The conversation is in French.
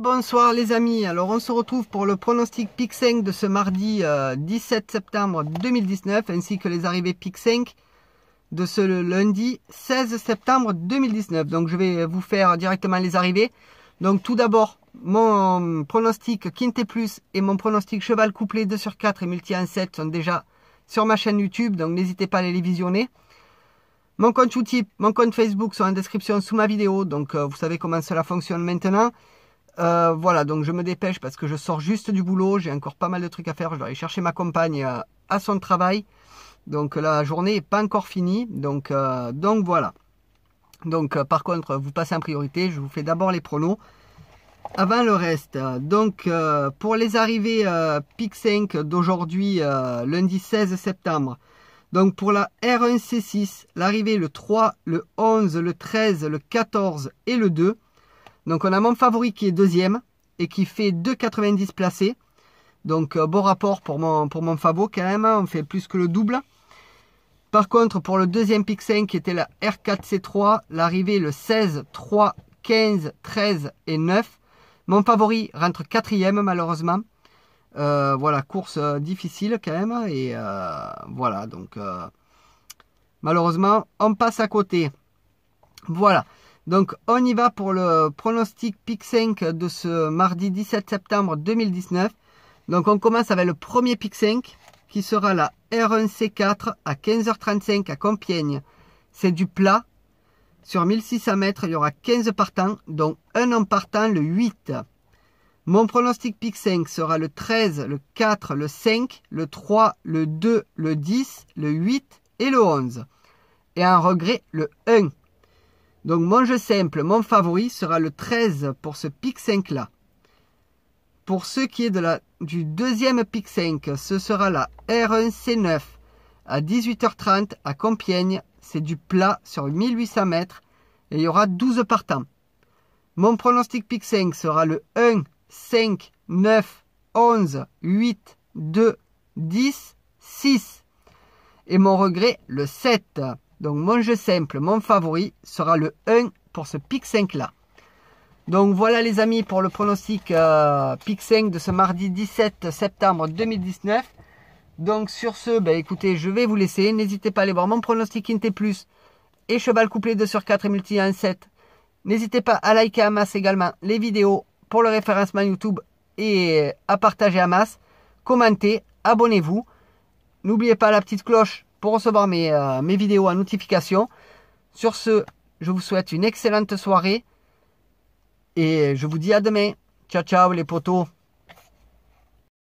Bonsoir les amis, alors on se retrouve pour le pronostic PIC 5 de ce mardi 17 euh, septembre 2019 ainsi que les arrivées PIC 5 de ce lundi 16 septembre 2019. Donc je vais vous faire directement les arrivées. Donc tout d'abord mon pronostic Quinte Plus et mon pronostic Cheval couplé 2 sur 4 et Multi 1 sont déjà sur ma chaîne YouTube donc n'hésitez pas à les visionner. Mon compte YouTube, mon compte Facebook sont en description sous ma vidéo donc euh, vous savez comment cela fonctionne maintenant. Euh, voilà, donc je me dépêche parce que je sors juste du boulot, j'ai encore pas mal de trucs à faire, je dois aller chercher ma compagne euh, à son travail. Donc euh, la journée n'est pas encore finie, donc, donc voilà. Donc par contre, vous passez en priorité, je vous fais d'abord les pronos avant le reste. Donc pour les arrivées PIC 5 d'aujourd'hui, lundi 16 septembre, donc pour la R1C6, l'arrivée le 3, le 11, le 13, le 14 et le 2. Donc on a mon favori qui est deuxième et qui fait 2,90 placé. Donc euh, bon rapport pour mon, pour mon quand même, hein. on fait plus que le double. Par contre, pour le deuxième pick 5 qui était la R4C3, l'arrivée le 16, 3, 15, 13 et 9. Mon favori rentre quatrième malheureusement. Euh, voilà, course euh, difficile quand même. Et voilà, donc malheureusement, on passe à côté. Voilà. Donc on y va pour le pronostic PIC 5 de ce mardi 17 septembre 2019. Donc on commence avec le premier PIC 5 qui sera la R1C4 à 15h35 à Compiègne. C'est du plat. Sur 1600 mètres, il y aura 15 partants, dont un en partant le 8. Mon pronostic PIC 5 sera le 13, le 4, le 5, le 3, le 2, le 10, le 8 et le 11. Et en regret, le 1. Donc mon jeu simple, mon favori sera le 13 pour ce pic 5 là. Pour ce qui est de la, du deuxième pic 5, ce sera la R1C9 à 18h30 à Compiègne. C'est du plat sur 1800 mètres et il y aura 12 partants. Mon pronostic pic 5 sera le 1, 5, 9, 11, 8, 2, 10, 6. Et mon regret, le 7. Donc mon jeu simple, mon favori, sera le 1 pour ce pic 5 là. Donc voilà les amis pour le pronostic euh, pic 5 de ce mardi 17 septembre 2019. Donc sur ce, ben écoutez, je vais vous laisser. N'hésitez pas à aller voir mon pronostic Inté Plus et Cheval couplé 2 sur 4 et multi 1 7. N'hésitez pas à liker à masse également les vidéos pour le référencement YouTube et euh, à partager à masse. Commentez, abonnez-vous. N'oubliez pas la petite cloche pour recevoir mes, euh, mes vidéos en notification. Sur ce, je vous souhaite une excellente soirée et je vous dis à demain. Ciao ciao les potos